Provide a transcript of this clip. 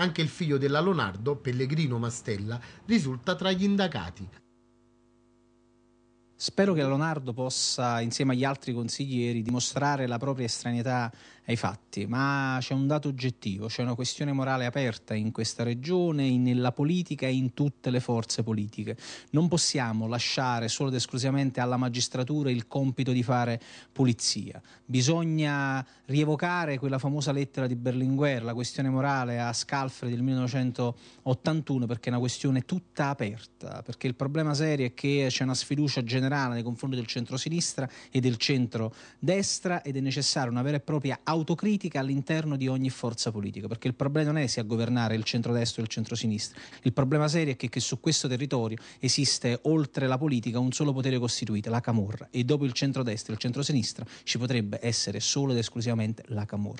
Anche il figlio della Leonardo, Pellegrino Mastella, risulta tra gli indagati, Spero che Leonardo possa, insieme agli altri consiglieri, dimostrare la propria estraneità ai fatti, ma c'è un dato oggettivo, c'è una questione morale aperta in questa regione, nella politica e in tutte le forze politiche. Non possiamo lasciare solo ed esclusivamente alla magistratura il compito di fare pulizia. Bisogna rievocare quella famosa lettera di Berlinguer, la questione morale a Scalfre del 1981, perché è una questione tutta aperta, perché il problema serio è che c'è una sfiducia generale strana nei confronti del centro-sinistra e del centrodestra ed è necessaria una vera e propria autocritica all'interno di ogni forza politica, perché il problema non è se a governare il centro-destra o il centro-sinistra, il problema serio è che, che su questo territorio esiste oltre la politica un solo potere costituito, la Camorra, e dopo il centro-destra e il centro-sinistra ci potrebbe essere solo ed esclusivamente la Camorra.